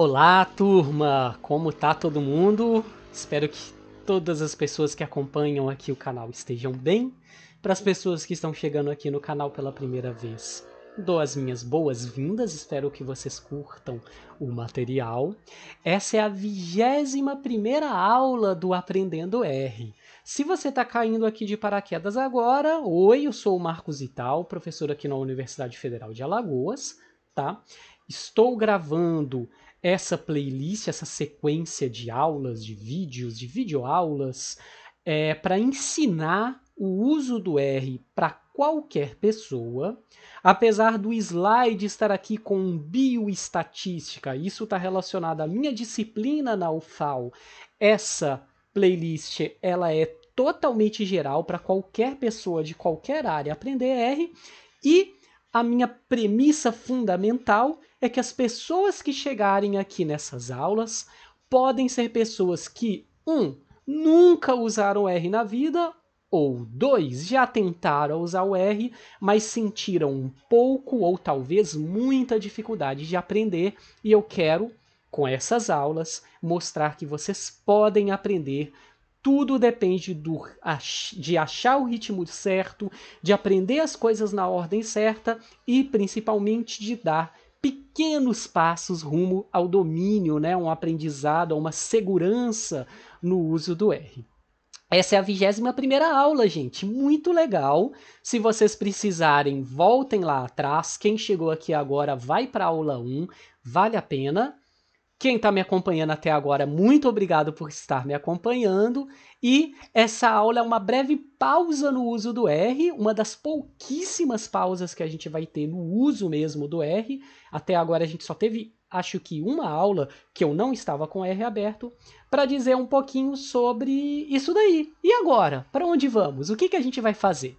Olá, turma! Como tá todo mundo? Espero que todas as pessoas que acompanham aqui o canal estejam bem. Para as pessoas que estão chegando aqui no canal pela primeira vez, dou as minhas boas-vindas, espero que vocês curtam o material. Essa é a vigésima primeira aula do Aprendendo R. Se você está caindo aqui de paraquedas agora, oi, eu sou o Marcos Ital, professor aqui na Universidade Federal de Alagoas, tá? Estou gravando essa playlist, essa sequência de aulas, de vídeos, de videoaulas, é, para ensinar o uso do R para qualquer pessoa, apesar do slide estar aqui com bioestatística, isso está relacionado à minha disciplina na UFAL. Essa playlist ela é totalmente geral para qualquer pessoa de qualquer área aprender R e a minha premissa fundamental é que as pessoas que chegarem aqui nessas aulas podem ser pessoas que, um, nunca usaram R na vida, ou dois, já tentaram usar o R, mas sentiram um pouco ou talvez muita dificuldade de aprender, e eu quero, com essas aulas, mostrar que vocês podem aprender tudo depende do, de achar o ritmo certo, de aprender as coisas na ordem certa e principalmente de dar pequenos passos rumo ao domínio, né, um aprendizado, uma segurança no uso do R. Essa é a primeira aula, gente. Muito legal. Se vocês precisarem, voltem lá atrás. Quem chegou aqui agora vai para a aula 1. Vale a pena. Quem está me acompanhando até agora, muito obrigado por estar me acompanhando. E essa aula é uma breve pausa no uso do R, uma das pouquíssimas pausas que a gente vai ter no uso mesmo do R. Até agora a gente só teve, acho que, uma aula que eu não estava com R aberto, para dizer um pouquinho sobre isso daí. E agora? Para onde vamos? O que, que a gente vai fazer?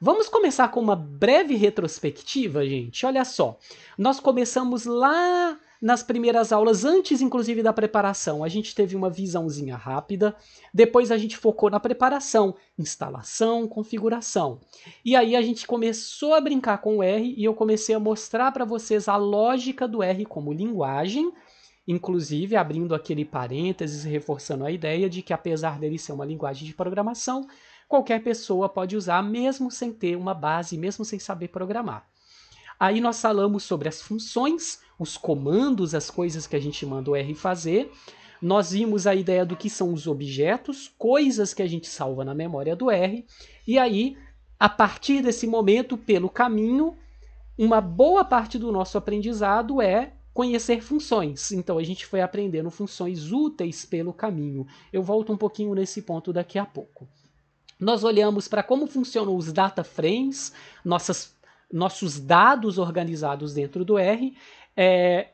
Vamos começar com uma breve retrospectiva, gente. Olha só, nós começamos lá nas primeiras aulas, antes inclusive da preparação. A gente teve uma visãozinha rápida, depois a gente focou na preparação, instalação, configuração. E aí a gente começou a brincar com o R e eu comecei a mostrar para vocês a lógica do R como linguagem, inclusive abrindo aquele parênteses reforçando a ideia de que apesar dele ser uma linguagem de programação, qualquer pessoa pode usar mesmo sem ter uma base, mesmo sem saber programar. Aí nós falamos sobre as funções, os comandos, as coisas que a gente manda o R fazer. Nós vimos a ideia do que são os objetos, coisas que a gente salva na memória do R. E aí, a partir desse momento, pelo caminho, uma boa parte do nosso aprendizado é conhecer funções. Então a gente foi aprendendo funções úteis pelo caminho. Eu volto um pouquinho nesse ponto daqui a pouco. Nós olhamos para como funcionam os data frames, nossas nossos dados organizados dentro do R, é,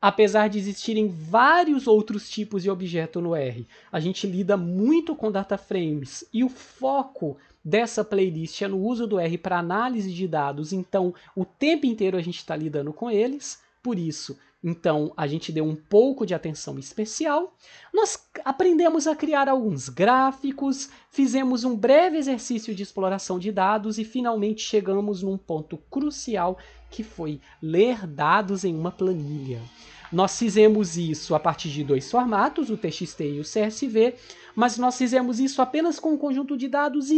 apesar de existirem vários outros tipos de objeto no R. A gente lida muito com data frames e o foco dessa playlist é no uso do R para análise de dados, então o tempo inteiro a gente está lidando com eles. Por isso, então, a gente deu um pouco de atenção especial. Nós aprendemos a criar alguns gráficos, fizemos um breve exercício de exploração de dados e finalmente chegamos num ponto crucial que foi ler dados em uma planilha. Nós fizemos isso a partir de dois formatos, o TXT e o CSV, mas nós fizemos isso apenas com um conjunto de dados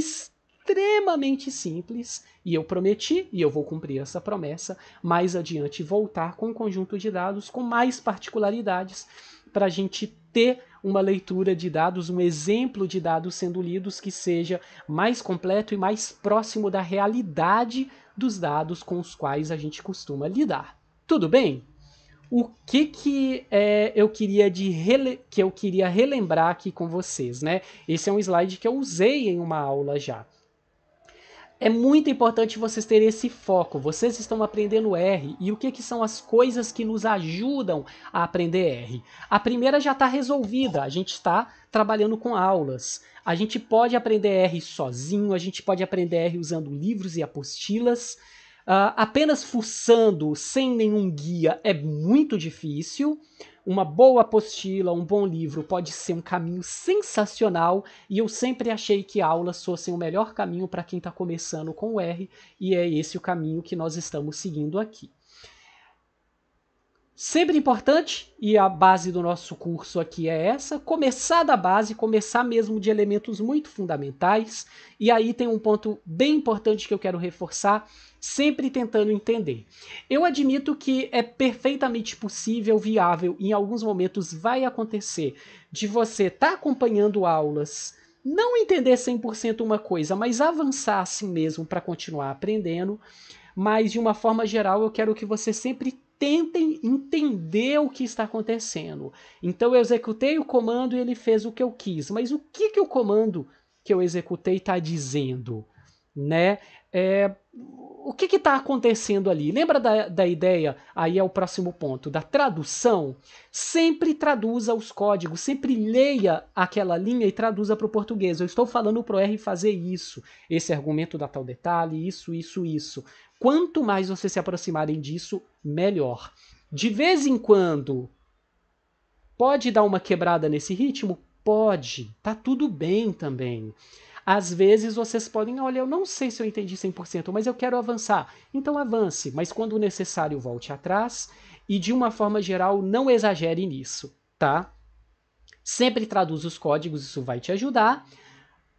extremamente simples e eu prometi, e eu vou cumprir essa promessa, mais adiante voltar com um conjunto de dados com mais particularidades para a gente ter uma leitura de dados, um exemplo de dados sendo lidos que seja mais completo e mais próximo da realidade dos dados com os quais a gente costuma lidar. Tudo bem? O que que é, eu queria de rele... que eu queria relembrar aqui com vocês, né? Esse é um slide que eu usei em uma aula já. É muito importante vocês terem esse foco. Vocês estão aprendendo R e o que, que são as coisas que nos ajudam a aprender R? A primeira já está resolvida, a gente está trabalhando com aulas. A gente pode aprender R sozinho, a gente pode aprender R usando livros e apostilas. Uh, apenas fuçando sem nenhum guia é muito difícil. Uma boa apostila, um bom livro pode ser um caminho sensacional e eu sempre achei que aulas fossem o melhor caminho para quem está começando com o R e é esse o caminho que nós estamos seguindo aqui. Sempre importante, e a base do nosso curso aqui é essa, começar da base, começar mesmo de elementos muito fundamentais. E aí tem um ponto bem importante que eu quero reforçar, sempre tentando entender. Eu admito que é perfeitamente possível, viável, em alguns momentos vai acontecer, de você estar tá acompanhando aulas, não entender 100% uma coisa, mas avançar assim mesmo para continuar aprendendo. Mas de uma forma geral, eu quero que você sempre tentem entender o que está acontecendo. Então eu executei o comando e ele fez o que eu quis, mas o que, que o comando que eu executei está dizendo? Né? É, o que está acontecendo ali? Lembra da, da ideia? Aí é o próximo ponto, da tradução. Sempre traduza os códigos, sempre leia aquela linha e traduza para o português. Eu estou falando para o R fazer isso, esse argumento dá tal detalhe, isso, isso, isso. Quanto mais vocês se aproximarem disso, melhor. De vez em quando, pode dar uma quebrada nesse ritmo? Pode, tá tudo bem também. Às vezes vocês podem, olha, eu não sei se eu entendi 100%, mas eu quero avançar. Então avance, mas quando necessário volte atrás e de uma forma geral não exagere nisso, tá? Sempre traduz os códigos, isso vai te ajudar.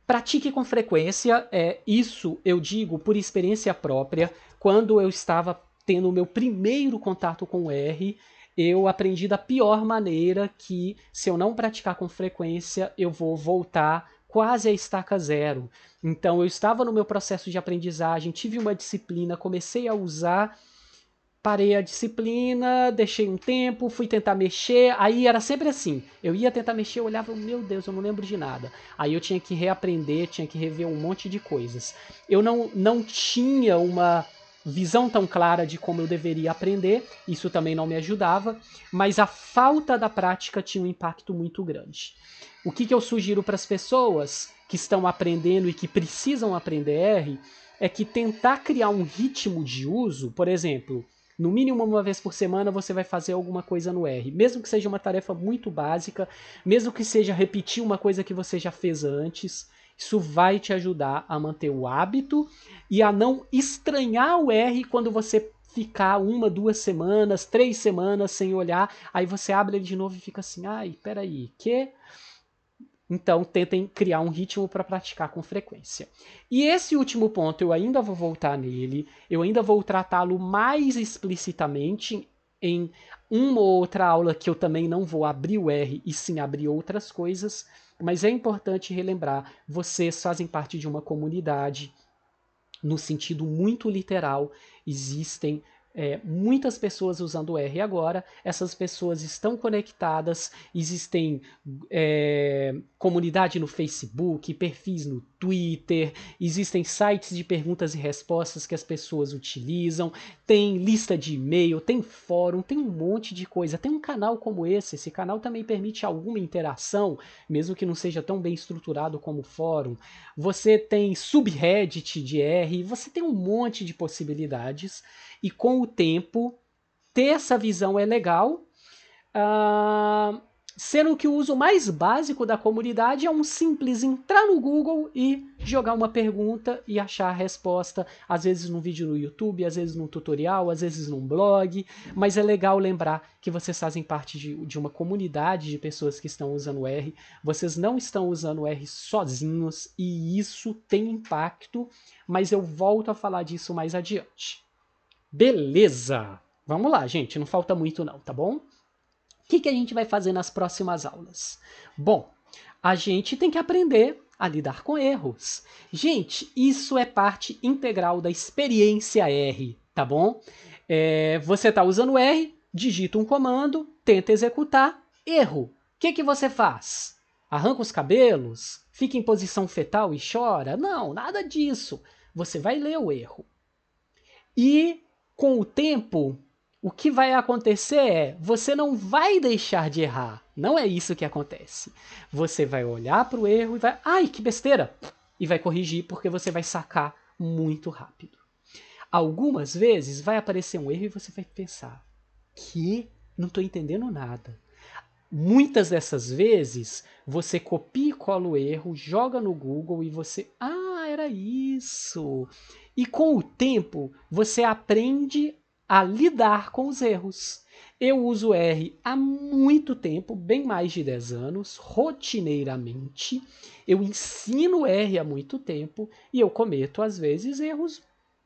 Pratique com frequência, é, isso eu digo por experiência própria, quando eu estava tendo o meu primeiro contato com o R, eu aprendi da pior maneira que, se eu não praticar com frequência, eu vou voltar quase a estaca zero. Então, eu estava no meu processo de aprendizagem, tive uma disciplina, comecei a usar parei a disciplina, deixei um tempo, fui tentar mexer, aí era sempre assim. Eu ia tentar mexer, eu olhava, meu Deus, eu não lembro de nada. Aí eu tinha que reaprender, tinha que rever um monte de coisas. Eu não não tinha uma visão tão clara de como eu deveria aprender, isso também não me ajudava, mas a falta da prática tinha um impacto muito grande. O que, que eu sugiro para as pessoas que estão aprendendo e que precisam aprender R é que tentar criar um ritmo de uso, por exemplo, no mínimo uma vez por semana você vai fazer alguma coisa no R, mesmo que seja uma tarefa muito básica, mesmo que seja repetir uma coisa que você já fez antes. Isso vai te ajudar a manter o hábito e a não estranhar o R quando você ficar uma, duas semanas, três semanas sem olhar, aí você abre ele de novo e fica assim, ai, peraí, que? Então tentem criar um ritmo para praticar com frequência. E esse último ponto eu ainda vou voltar nele, eu ainda vou tratá-lo mais explicitamente em uma ou outra aula que eu também não vou abrir o R e sim abrir outras coisas mas é importante relembrar: vocês fazem parte de uma comunidade, no sentido muito literal, existem é, muitas pessoas usando o R agora, essas pessoas estão conectadas, existem é, comunidade no Facebook, perfis no Twitter, existem sites de perguntas e respostas que as pessoas utilizam, tem lista de e-mail, tem fórum, tem um monte de coisa, tem um canal como esse, esse canal também permite alguma interação, mesmo que não seja tão bem estruturado como o fórum. Você tem subreddit de R, você tem um monte de possibilidades e com o tempo, ter essa visão é legal. Uh, sendo que o uso mais básico da comunidade é um simples entrar no Google e jogar uma pergunta e achar a resposta, às vezes num vídeo no YouTube, às vezes num tutorial, às vezes num blog, mas é legal lembrar que vocês fazem parte de, de uma comunidade de pessoas que estão usando R, vocês não estão usando R sozinhos e isso tem impacto, mas eu volto a falar disso mais adiante. Beleza! Vamos lá, gente, não falta muito não, tá bom? O que, que a gente vai fazer nas próximas aulas? Bom, a gente tem que aprender a lidar com erros. Gente, isso é parte integral da experiência R, tá bom? É, você está usando R, digita um comando, tenta executar, erro. O que, que você faz? Arranca os cabelos? Fica em posição fetal e chora? Não, nada disso. Você vai ler o erro. E com o tempo, o que vai acontecer é você não vai deixar de errar. Não é isso que acontece. Você vai olhar para o erro e vai, ai, que besteira! E vai corrigir porque você vai sacar muito rápido. Algumas vezes vai aparecer um erro e você vai pensar: que não estou entendendo nada. Muitas dessas vezes você copia e cola o erro, joga no Google e você, ah, era isso. E com o tempo, você aprende a lidar com os erros. Eu uso R há muito tempo, bem mais de 10 anos, rotineiramente. Eu ensino R há muito tempo e eu cometo, às vezes, erros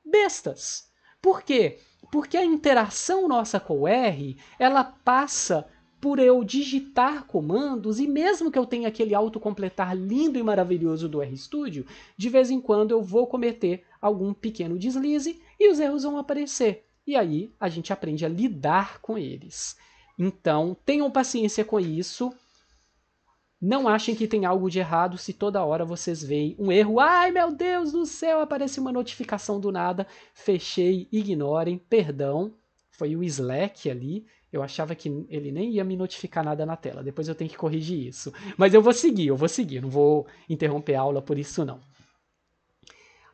bestas. Por quê? Porque a interação nossa com o R, ela passa por eu digitar comandos e mesmo que eu tenha aquele autocompletar lindo e maravilhoso do RStudio, de vez em quando eu vou cometer algum pequeno deslize e os erros vão aparecer. E aí a gente aprende a lidar com eles. Então, tenham paciência com isso. Não achem que tem algo de errado se toda hora vocês veem um erro. Ai, meu Deus do céu, aparece uma notificação do nada. Fechei, ignorem, perdão. Foi o Slack ali eu achava que ele nem ia me notificar nada na tela. Depois eu tenho que corrigir isso. Mas eu vou seguir, eu vou seguir. Não vou interromper a aula por isso, não.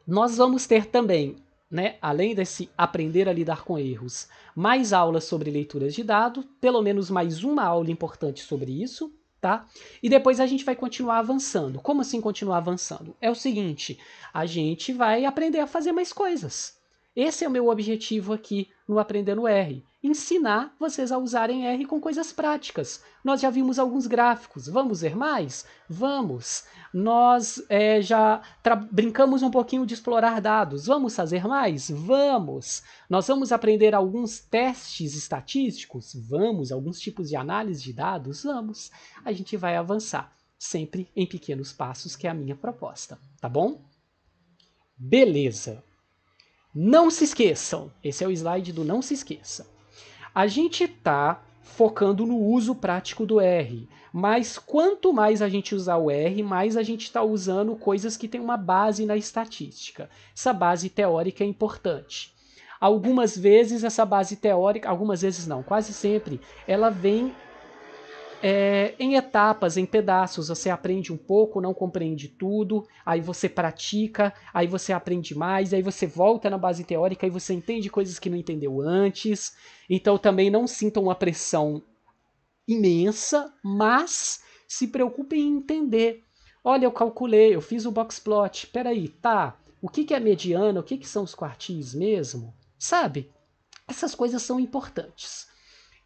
Nós vamos ter também, né, além desse aprender a lidar com erros, mais aulas sobre leituras de dado, pelo menos mais uma aula importante sobre isso, tá? E depois a gente vai continuar avançando. Como assim continuar avançando? É o seguinte, a gente vai aprender a fazer mais coisas. Esse é o meu objetivo aqui no Aprendendo R. Ensinar vocês a usarem R com coisas práticas. Nós já vimos alguns gráficos. Vamos ver mais? Vamos! Nós é, já brincamos um pouquinho de explorar dados. Vamos fazer mais? Vamos! Nós vamos aprender alguns testes estatísticos? Vamos! Alguns tipos de análise de dados? Vamos! A gente vai avançar, sempre em pequenos passos, que é a minha proposta, tá bom? Beleza! Não se esqueçam. Esse é o slide do não se esqueça. A gente está focando no uso prático do R, mas quanto mais a gente usar o R, mais a gente está usando coisas que têm uma base na estatística. Essa base teórica é importante. Algumas vezes essa base teórica, algumas vezes não, quase sempre, ela vem é, em etapas, em pedaços. Você aprende um pouco, não compreende tudo, aí você pratica, aí você aprende mais, aí você volta na base teórica e você entende coisas que não entendeu antes. Então também não sintam uma pressão imensa, mas se preocupem em entender. Olha, eu calculei, eu fiz o box plot. Peraí, tá. O que, que é mediana? O que, que são os quartis mesmo? Sabe? Essas coisas são importantes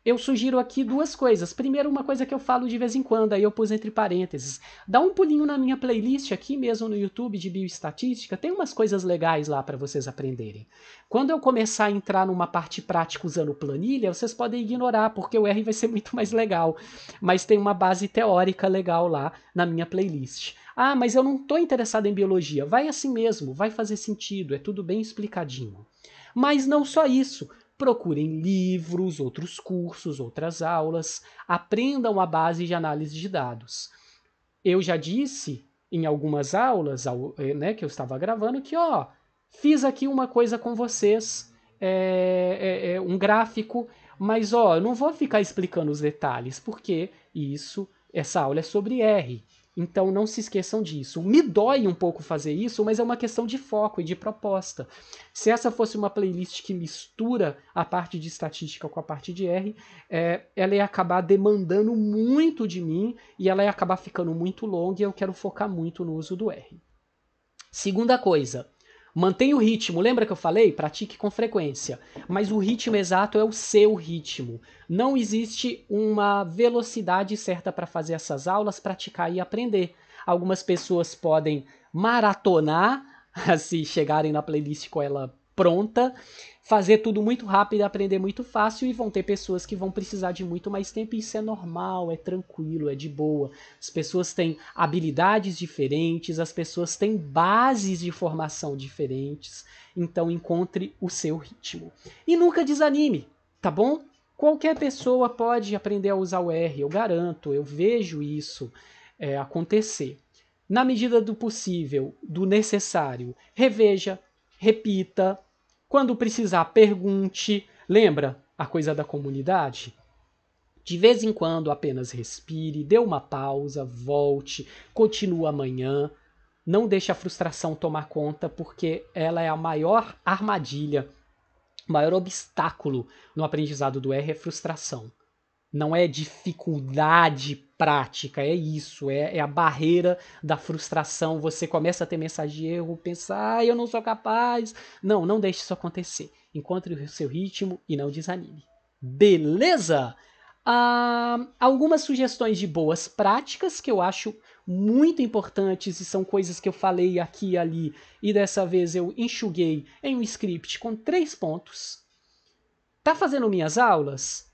eu sugiro aqui duas coisas. Primeiro, uma coisa que eu falo de vez em quando, aí eu pus entre parênteses. Dá um pulinho na minha playlist aqui mesmo no YouTube de bioestatística, tem umas coisas legais lá para vocês aprenderem. Quando eu começar a entrar numa parte prática usando planilha, vocês podem ignorar, porque o R vai ser muito mais legal. Mas tem uma base teórica legal lá na minha playlist. Ah, mas eu não estou interessado em biologia. Vai assim mesmo, vai fazer sentido, é tudo bem explicadinho. Mas não só isso procurem livros, outros cursos, outras aulas, aprendam a base de análise de dados. Eu já disse em algumas aulas eh, né, que eu estava gravando que, ó, fiz aqui uma coisa com vocês, é, é, é um gráfico, mas ó, eu não vou ficar explicando os detalhes, porque isso, essa aula é sobre R. Então não se esqueçam disso. Me dói um pouco fazer isso, mas é uma questão de foco e de proposta. Se essa fosse uma playlist que mistura a parte de estatística com a parte de R, é, ela ia acabar demandando muito de mim e ela ia acabar ficando muito longa e eu quero focar muito no uso do R. Segunda coisa, Mantenha o ritmo, lembra que eu falei? Pratique com frequência. Mas o ritmo exato é o seu ritmo. Não existe uma velocidade certa para fazer essas aulas, praticar e aprender. Algumas pessoas podem maratonar, se assim, chegarem na playlist com ela pronta, fazer tudo muito rápido, aprender muito fácil e vão ter pessoas que vão precisar de muito mais tempo. Isso é normal, é tranquilo, é de boa. As pessoas têm habilidades diferentes, as pessoas têm bases de formação diferentes. Então encontre o seu ritmo e nunca desanime, tá bom? Qualquer pessoa pode aprender a usar o R, eu garanto, eu vejo isso é, acontecer. Na medida do possível, do necessário, reveja, repita, quando precisar, pergunte. Lembra a coisa da comunidade? De vez em quando apenas respire, dê uma pausa, volte, continue amanhã. Não deixe a frustração tomar conta, porque ela é a maior armadilha, o maior obstáculo no aprendizado do R é frustração não é dificuldade prática, é isso, é, é, a barreira da frustração. Você começa a ter mensagem de erro, pensar, ah, eu não sou capaz. Não, não deixe isso acontecer. Encontre o seu ritmo e não desanime. Beleza? Ah, algumas sugestões de boas práticas que eu acho muito importantes e são coisas que eu falei aqui e ali, e dessa vez eu enxuguei em um script com três pontos. Tá fazendo minhas aulas?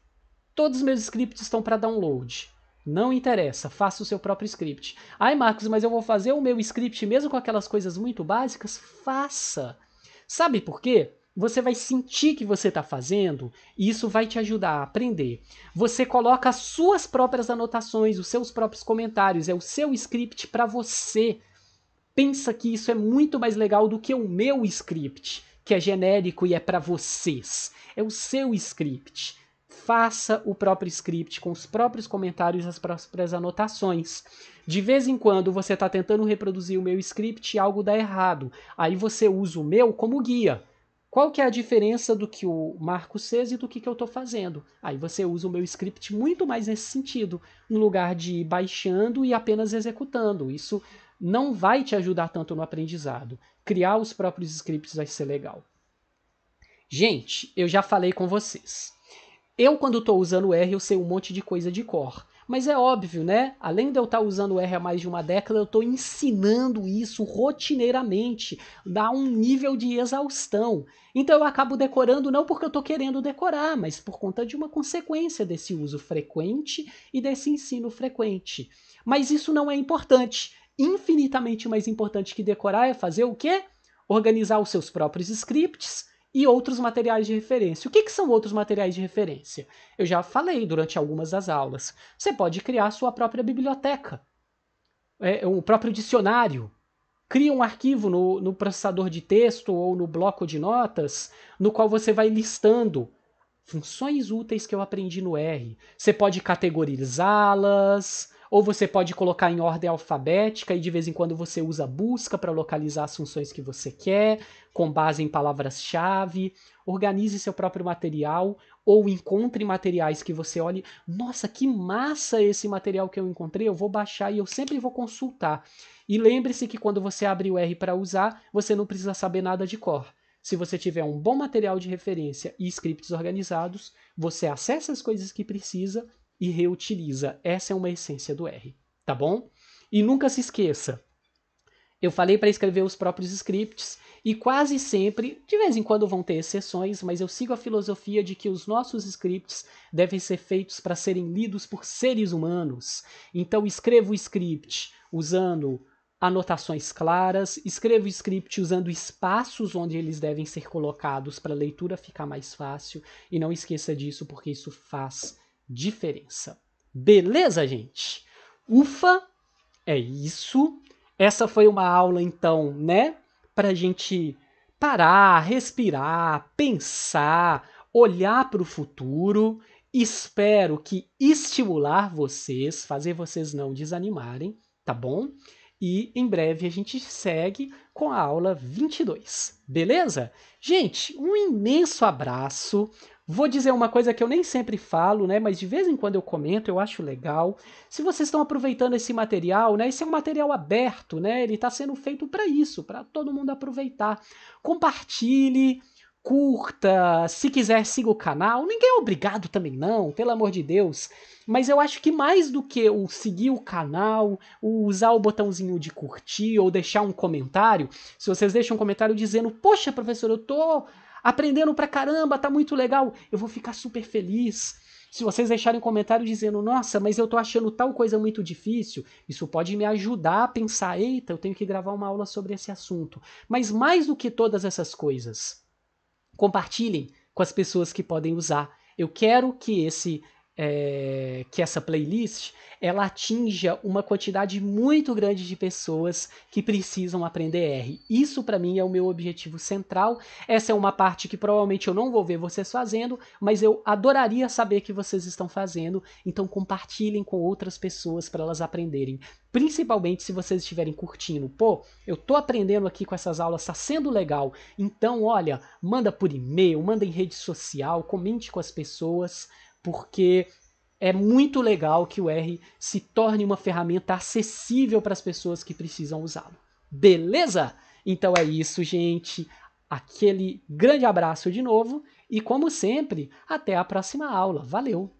Todos os meus scripts estão para download. Não interessa, faça o seu próprio script. Ai, Marcos, mas eu vou fazer o meu script mesmo com aquelas coisas muito básicas? Faça! Sabe por quê? Você vai sentir que você está fazendo e isso vai te ajudar a aprender. Você coloca as suas próprias anotações, os seus próprios comentários, é o seu script para você. Pensa que isso é muito mais legal do que o meu script, que é genérico e é para vocês. É o seu script faça o próprio script com os próprios comentários e as próprias anotações. De vez em quando você está tentando reproduzir o meu script e algo dá errado. Aí você usa o meu como guia. Qual que é a diferença do que o Marco fez e do que, que eu estou fazendo? Aí você usa o meu script muito mais nesse sentido, no lugar de ir baixando e apenas executando. Isso não vai te ajudar tanto no aprendizado. Criar os próprios scripts vai ser legal. Gente, eu já falei com vocês. Eu, quando estou usando R, eu sei um monte de coisa de cor. Mas é óbvio, né? Além de eu estar tá usando R há mais de uma década, eu estou ensinando isso rotineiramente, dá um nível de exaustão. Então eu acabo decorando não porque eu estou querendo decorar, mas por conta de uma consequência desse uso frequente e desse ensino frequente. Mas isso não é importante. Infinitamente mais importante que decorar é fazer o quê? Organizar os seus próprios scripts, e outros materiais de referência. O que, que, são outros materiais de referência? Eu já falei durante algumas das aulas. Você pode criar sua própria biblioteca, é, o próprio dicionário. Cria um arquivo no, no processador de texto ou no bloco de notas, no qual você vai listando funções úteis que eu aprendi no R. Você pode categorizá-las, ou você pode colocar em ordem alfabética e de vez em quando você usa busca para localizar as funções que você quer, com base em palavras-chave. Organize seu próprio material ou encontre materiais que você olhe, nossa, que massa esse material que eu encontrei, eu vou baixar e eu sempre vou consultar. E lembre-se que quando você abre o R para usar, você não precisa saber nada de cor. Se você tiver um bom material de referência e scripts organizados, você acessa as coisas que precisa e reutiliza. Essa é uma essência do R, tá bom? E nunca se esqueça, eu falei para escrever os próprios scripts e quase sempre, de vez em quando vão ter exceções, mas eu sigo a filosofia de que os nossos scripts devem ser feitos para serem lidos por seres humanos. Então escreva o script usando anotações claras, escreva o script usando espaços onde eles devem ser colocados para a leitura ficar mais fácil e não esqueça disso porque isso faz diferença. Beleza, gente? Ufa, é isso. Essa foi uma aula, então, né? Para a gente parar, respirar, pensar, olhar para o futuro. Espero que estimular vocês, fazer vocês não desanimarem, tá bom? E em breve a gente segue com a aula 22, beleza? Gente, um imenso abraço. Vou dizer uma coisa que eu nem sempre falo, né, mas de vez em quando eu comento, eu acho legal. Se vocês estão aproveitando esse material, né, esse é um material aberto, né, ele está sendo feito para isso, para todo mundo aproveitar. Compartilhe, curta, se quiser siga o canal. Ninguém é obrigado também não, pelo amor de Deus. Mas eu acho que mais do que o seguir o canal, o usar o botãozinho de curtir ou deixar um comentário, se vocês deixam um comentário dizendo: "Poxa, professor, eu tô aprendendo pra caramba, tá muito legal, eu vou ficar super feliz. Se vocês deixarem um comentário dizendo, nossa, mas eu tô achando tal coisa muito difícil, isso pode me ajudar a pensar, eita, eu tenho que gravar uma aula sobre esse assunto. Mas mais do que todas essas coisas, compartilhem com as pessoas que podem usar. Eu quero que esse é, que essa playlist ela atinja uma quantidade muito grande de pessoas que precisam aprender R. Isso para mim é o meu objetivo central. Essa é uma parte que provavelmente eu não vou ver vocês fazendo, mas eu adoraria saber que vocês estão fazendo. Então compartilhem com outras pessoas para elas aprenderem. Principalmente se vocês estiverem curtindo, pô, eu tô aprendendo aqui com essas aulas, tá sendo legal. Então, olha, manda por e-mail, manda em rede social, comente com as pessoas porque é muito legal que o R se torne uma ferramenta acessível para as pessoas que precisam usá-lo. Beleza? Então é isso, gente. Aquele grande abraço de novo e, como sempre, até a próxima aula. Valeu!